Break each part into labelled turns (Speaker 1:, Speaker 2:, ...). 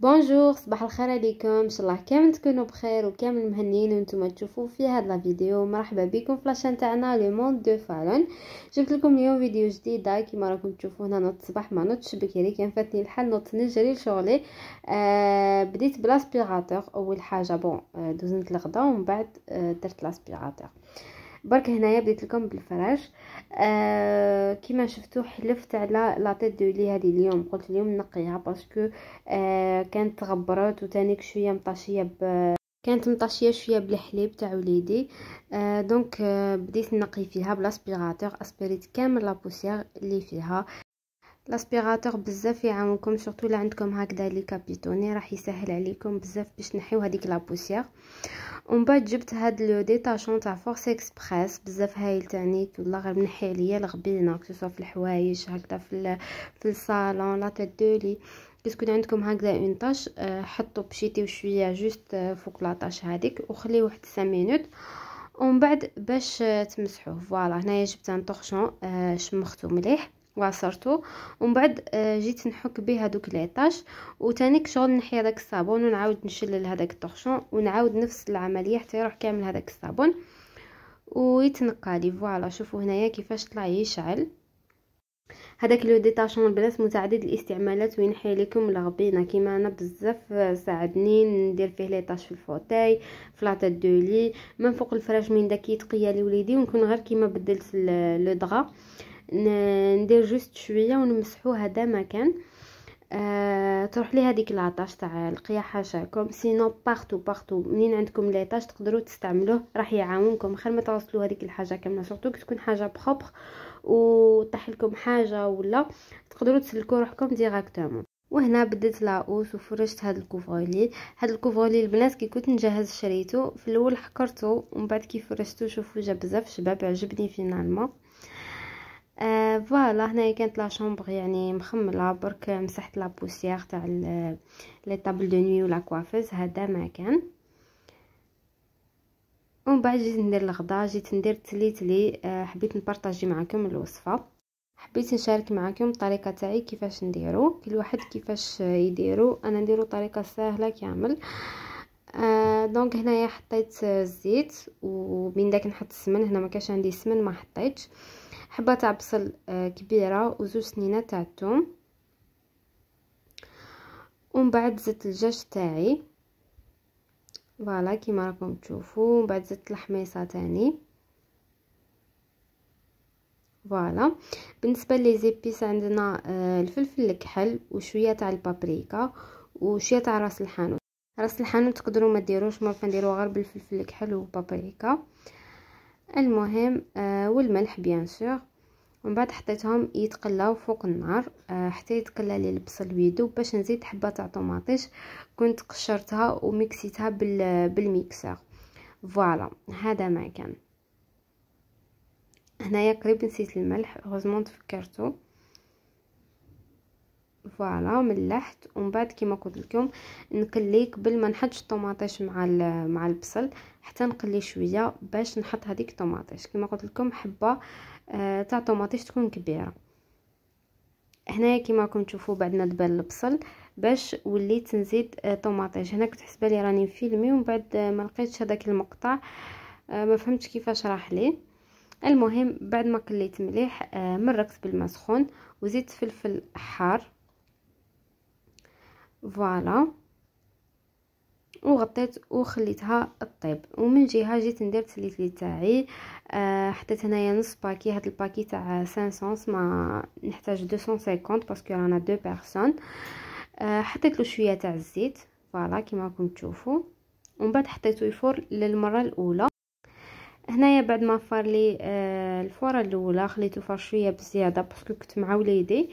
Speaker 1: بونجور صباح الخير عليكم ان شاء الله كامل تكونوا بخير وكامل مهنيين وانتم تشوفوا في هاد الفيديو مرحبا بكم في لاشين تاعنا لو موند دو فالون جبت لكم اليوم فيديو جديده كيما راكم تشوفوا هنا نوض الصباح ما نوضتش بكري كان فاتني الحال نوضت نجري لشغلي آه بديت بلاسبيراتور اول حاجه بون آه، دوزنت الغدا ومن بعد آه، درت لاسبيراتور برك هنايا بديت لكم بالفراش آه كما شفتوا حلفت على تيت دو لي هذه اليوم قلت اليوم نقيها باسكو آه كانت غبرات وتانيك شويه مطاشيه ب كانت مطاشيه شويه بالحليب تاع وليدي آه دونك آه بديت نقي فيها بلاسبيراتور اسبريت كامل لا بوسيغ اللي فيها لاسبيغاتور بزاف يعاونكم سورتو الا عندكم هكذا لي كابيتوني راح يسهل عليكم بزاف باش نحيو هذيك لا بوسيير ومن بعد جبت هاد لو ديتاشون تاع فورس اكسبريس بزاف هايل تاني والله غير منحي عليا الغبينه كسوا في الحوايج هكذا في في الصالون لا تيت دو لي كيسكو عندكم هكذا اون طاش حطوا بشيتي شويه جوست فوق لا طاش هذيك وخليه واحد 5 مينوت ومن بعد باش تمسحوه فوالا هنايا جبت ان طورشون شمختو مليح وعصرته ومن بعد آه، جيت نحك به هذوك العطاش وتانيك شغل نحي هذاك الصابون ونعاود نشلل هذاك الطخشون ونعاود نفس العمليه حتى يروح كامل هذاك الصابون ويتنقى لي فوالا شوفوا هنايا كيفاش طلع يشعل هذاك لو ديتاشون البنات متعدد الاستعمالات وينحي لكم الغبينه كيما انا بزاف آه، ساعدني ندير فيه طاش في الفوتاي في لاطيت دو لي من فوق الفراش من داك يتقيا وليدي ونكون غير كيما بدلت لو دغا ندير جوست شويه ونمسحو هذا مكان آه تروح لي هذيك لاطاج تاع القياحه شاكم سينو بارتو بارتو منين عندكم ليطاج تقدروا تستعملوه راح يعاونكم خير ما توصلوا هذيك الحاجه كامله سورتو تكون حاجه بروبر وطيح لكم حاجه ولا تقدروا تسلكوا روحكم ديراكتومون وهنا بدلت لاوس وفرشت هذا الكوفولي هذا الكوفولي البنات كي كنت نجهز شريته في الاول حكرته ومن بعد كي فرشته شوفوا جا بزاف شباب عجبني فينالمون آه فوالا هنايا كانت لا شومبر يعني مخمله برك مسحت لا بوسيير تاع لي طابل دو نوي ولا كوافيز هذا ما كان ومن بعد جيت ندير الغدا جيت ندير تلي تلي آه حبيت نبارطاجي معكم الوصفه حبيت نشارك معكم الطريقه تاعي كيفاش نديرو كل واحد كيفاش يديرو انا نديرو طريقه سهله كامل آه دونك هنايا حطيت الزيت ومن داك نحط السمن هنا ما كاش عندي سمن ما حطيتش آه حبة تاع بصل آه، كبيرة وزوج سنينات تاع الثوم ومن بعد زدت الدجاج تاعي فوالا كيما راكم تشوفوا ومن بعد زدت الحميصه تاني فوالا بالنسبه لي زيبيس عندنا آه، الفلفل الكحل وشويه تاع البابريكا وشويه تاع راس الحانوت راس الحانوت تقدروا ما ديروش ما نديرو غير بالفلفل الكحل وبابريكا المهم آه والملح بيان سور ومن بعد حطيتهم يتقلاو فوق النار آه حتى يتقلى لي البصل بيدو باش نزيد حبه تاع طوماطيش كنت قشرتها وميكسيتها بال بالميكسر فوالا هذا ما كان هنايا قريب نسيت الملح غوزمون تفكرتو فوالا ملحت ومن بعد كيما قلت لكم نقلي قبل ما نحطش الطوماطيش مع مع البصل حتى نقلي شويه باش نحط هذيك الطوماطيش كيما قلت لكم حبه آه، تاع طوماطيش تكون كبيره هنايا كيما راكم تشوفوا ما دبال البصل باش وليت نزيد آه، طوماطيش هنا كنت حسبه لي راني نفيلمي ومن بعد آه، ما لقيتش هذاك المقطع ما فهمتش كيفاش راح ليه المهم بعد ما قليت مليح مرقت بالماء سخون وزيت فلفل حار فوالا وغطيت وخليتها طيب ومن جهه جيت ندير لي تاعي آه، حطيت هنايا نص باكي هاد الباكي تاع 500 ما نحتاج 250 باسكو رانا دو بيرسون حطيت له شويه تاع الزيت فوالا كيما راكم تشوفوا ومن بعد حطيته يفور للمره الاولى هنايا بعد ما فار لي آه، الفوره الاولى خليته فار شويه بزياده باسكو كنت مع وليدي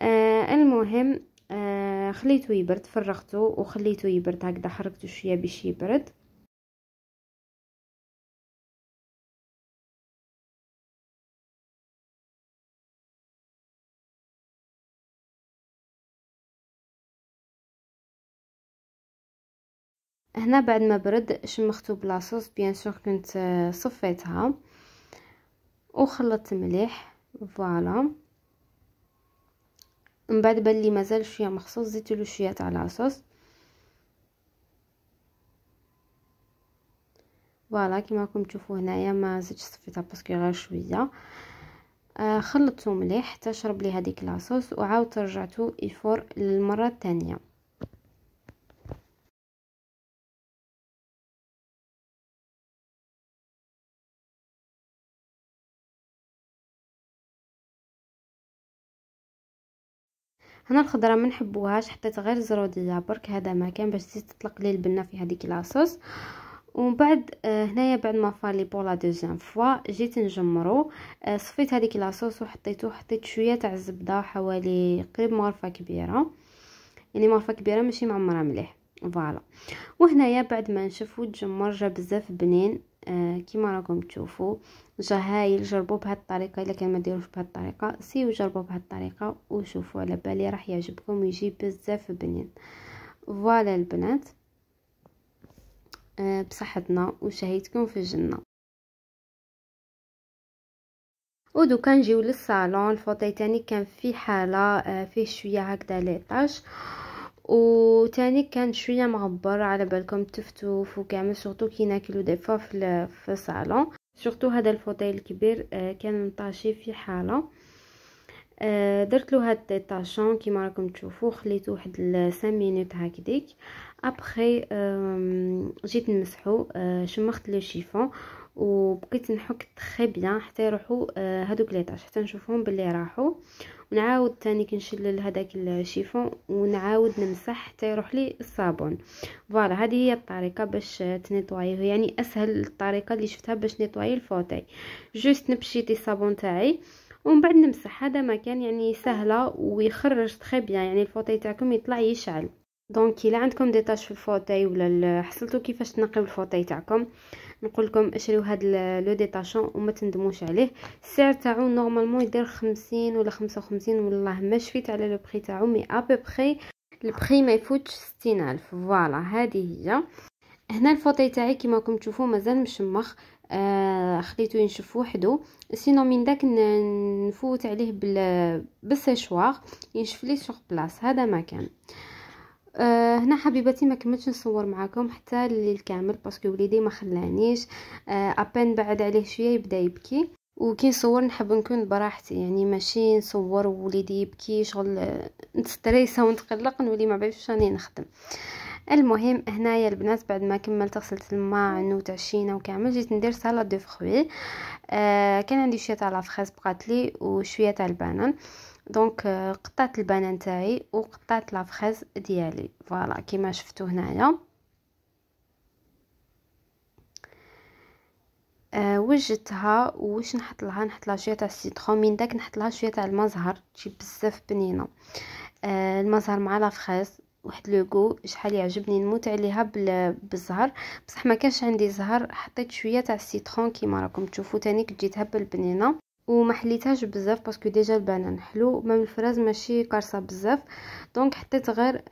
Speaker 1: آه، المهم آه، خليته يبرد فرغته وخليته يبرد هكذا حركته شويه باش يبرد هنا بعد ما برد شمختو بلاصوص بيان سور كنت آه، صفيتها وخلطت مليح فوالا من بعد بان لي مازال شويه مخصوص زدت له شويه تاع لاصوص فوالا كيما راكم تشوفوا هنايا ما زدتش صفيتها باسكو غير شويه آه خلطته مليح حتى شرب لي هذيك لاصوص وعاود رجعته يفور للمره الثانيه هنا الخضره ما نحبوهاش حطيت غير زروديه برك هذا ما كان باش تزيد تطلق لي البنه في هذيك لاصوص ومن بعد آه، هنايا بعد ما فالي بور لا دوزيام فوا جيت نجمرو آه، صفيت هذيك لاصوص وحطيتو حطيت شويه تاع الزبده حوالي قريب مغرفه كبيره يعني مغرفه كبيره ماشي معمره مليح فوالا وهنايا بعد ما نشف وتجمر جا بزاف بنين آه، كيما راكم تشوفوا جا هايل جربوا بهاد الطريقه الا كان ما ديروش بهاد الطريقه سيو جربوا بهاد الطريقه وشوفوا على بالي راح يعجبكم ويجي بزاف بنين فوالا البنات آه، بصحتنا وشهيتكم في الجنه ودوكا نجيو للصالون الفوطي تاني كان فيه حاله آه، فيه شويه هكذا ليطاج وتاني كان شويه مغبر على بالكم تفتوف وكامل سورتو كي ناكلو دي فوا في الصالون سورتو هذا الفوتيل الكبير آه، كان مطاشي في حاله آه، درت له هاد الطاشون كيما راكم تشوفوا خليته واحد 5 مينوت هكذيك ابخي جيت نمسحو آه، شمخت لو شيفون وبقيت نحك تري بيان حتى يروحوا هادوك لي طاش حتى نشوفهم باللي راحوا ونعاود تاني كنشلل هذاك الشيفون ونعاود نمسح حتى يروح لي الصابون فوالا هذه هي الطريقه باش تنيطوايه يعني اسهل الطريقه اللي شفتها باش نيطواي الفوتاي جوست نبشيتي الصابون تاعي ومن بعد نمسح هذا مكان يعني سهله ويخرج بيان يعني الفوتاي تاعكم يطلع يشعل دونك الا عندكم ديتاش في الفوتاي ولا حصلتوا كيفاش تنقيو الفوتاي تاعكم نقول لكم اشريو هذا لو ديتاشون وما تندموش عليه السعر تاعو نورمالمون يدير 50 ولا 55 والله ما شفيت على لو بري تاعو مي ابوبري البخي ما يفوتش 60000 فوالا هذه هي هنا الفوطي تاعي كيما راكم تشوفوا مازال مشمخ آه خليته ينشف وحده سينو من داك نفوت عليه بالسيشوار ينشف لي سور بلاص هذا ما كان آه، هنا حبيباتي ما كملتش نصور معكم حتى الليل كامل باسكو وليدي ما خلانيش ابان آه، بعد عليه شويه يبدا يبكي وكي نصور نحب نكون براحتي يعني ماشي نصور وليدي يبكي شغل نستريسه ونتقلق نولي ما بعرفش راني نخدم المهم هنايا البنات بعد ما كملت غسلت الماعن وتعشينا وكامل جيت ندير سالاد دو فخوي آه كان عندي شويه تاع لافريز بقات لي وشويه تاع البانان آه دونك euh, قطعت البنان تاعي وقطعت فريز ديالي فوالا كيما شفتو هنايا آه، وجدتها واش نحط لها نحط لها شويه تاع السيترون من داك نحط لها شويه تاع زهر تجي بزاف بنينه أه المزهر مع فريز واحد لوغو شحال يعجبني نموت عليها بالزهر بصح ما كانش عندي زهر حطيت شويه تاع السيترون كيما راكم تشوفوا تاني كتجي تهبل بنينه وما حليتهاش بزاف باسكو ديجا البنان حلو ما من الفراز ماشي قرصه بزاف دونك حطيت غير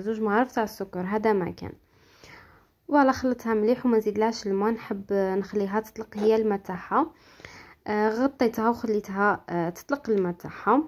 Speaker 1: زوج معارف تاع السكر هذا ما كان فوالا خلطتها مليح وما نزيدلهاش الماء نحب نخليها تطلق هي الماء تاعها غطيتها وخليتها تطلق الماء تاعها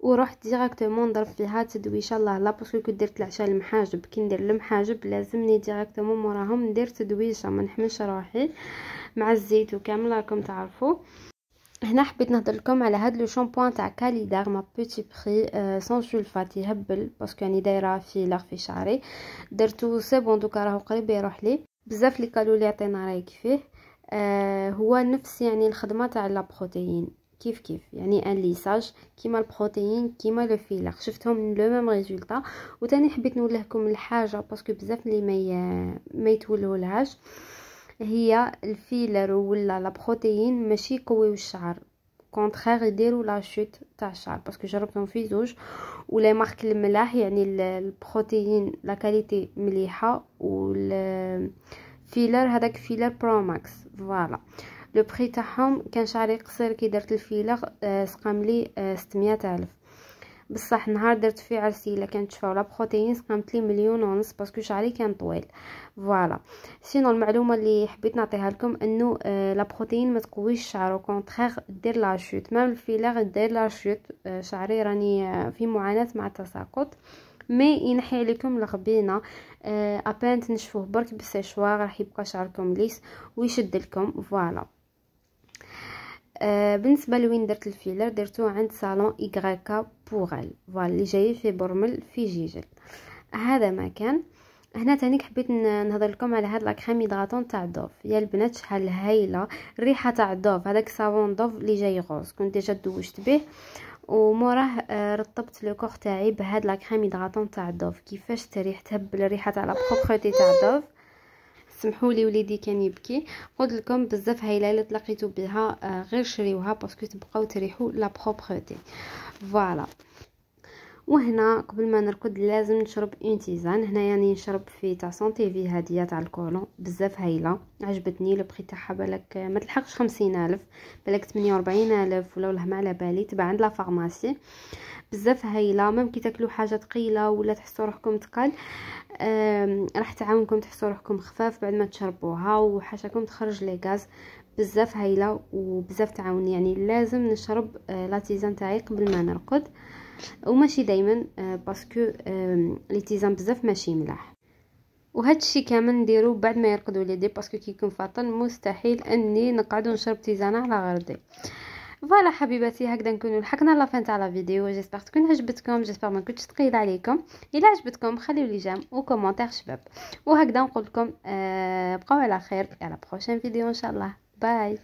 Speaker 1: ورحت ديريكتومون نضرب فيها تدويشه الله لا باسكو كي درت العشاء المحاجب كي ندير المحاجب لازمني ديريكتومون موراهم ندير تدويشه ما نحمش روحي مع الزيت وكامل راكم تعرفوا هنا حبيت نهضر لكم على هاد لو شامبوان تاع كاليدار ما بوتي بري آه سون سولفات يهبل باسكو يعني دايره لاغ في شعري درتو سي بون دوكا راهو قريب يروح لي بزاف لي قالوا لي عطينا رايك فيه آه هو نفس يعني الخدمه تاع لا بروتيين كيف كيف يعني ان ليساج كيما البروتين كيما لو فيلر شفتهم لو ميم ريزولتا وتاني حبيت نولهكم الحاجه باسكو بزاف لي ما ما يتولهولهاش هي الفيلر ولا لا ماشي يقويو الشعر كونترير يديروا لا شوت تاع الشعر باسكو جربتهم في زوج ولا مارك الملاح يعني البروتيين لا كاليتي مليحه والفيلر هذاك فيلر برو ماكس فوالا لو بري تاعهم كان شعري قصير كي درت الفيلر سقام لي 600 الف بصح نهار درت فيه الا كانت شعله بروتينز قامت لي مليون ونص باسكو شعري كان طويل فوالا سينو المعلومه اللي حبيت نعطيها لكم انه آه، لا بروتين ما تقويش الشعر كونترير دير لا شوت ميم الفيلر دير لا شوت آه، شعري راني آه، في معاناه مع التساقط مي ينحي عليكم الغبينه ابان تنشفوه برك بالسيشوار راح يبقى شعركم ليس ويشد لكم فوالا آه، بالنسبه لوين درت الفيلر درتو عند صالون ايغريكا بوغال فوالا اللي جاي في برمل في جيجل هذا مكان هنا تانيك حبيت نهضر لكم على هاد لاكريم هيدراتون تاع دوف يا البنات شحال هايله الريحه تاع دوف هذاك صابون دوف اللي جاي غوز كنت ديجا دوشت به وموراه آه، رطبت لو تاعي بهاد لاكريم هيدراتون تاع دوف كيفاش تريح تهبل الريحه تاع لا بروبريتي تاع دوف سمحوا لي وليدي كان يبكي قلت لكم بزاف هايلالات لقيتو بها آه، غير شريوها باسكو تبقاو تريحوا لا بروبرتي فوالا وهنا قبل ما نركض لازم نشرب اون تيزان هنا يعني نشرب في تاع في هاديه تاع الكولون بزاف هايله عجبتني لو بري تاعها بالك ما تلحقش خمسين الف بالك 48000 الف ولا والله ما على بالي تبع عند لا فارماسي بزاف هايله ميم كي تاكلوا حاجه ثقيله ولا تحسوا روحكم تقال راح تعاونكم تحسوا روحكم خفاف بعد ما تشربوها وحاشاكم تخرج لي غاز بزاف هايله وبزاف تعاون يعني لازم نشرب لاتيزان آه، تاعي قبل ما نرقد وماشي دائما آه، باسكو الالتزام آه، بزاف ماشي ملاح وهذا الشيء كامل نديرو بعد ما يرقدوا لي دي باسكو كي يكون فاطن مستحيل اني نقعد ونشرب تيزانه على غردي فوالا حبيباتي هكذا نكونوا لحقنا لافان تاع لا فيديو جيسبر تكون عجبتكم جيسبر ما كنتش ثقيله عليكم الا عجبتكم خليو لي جام وكومونتير شباب وهكذا نقول لكم آه بقاو على خير على بروشين فيديو ان شاء الله باي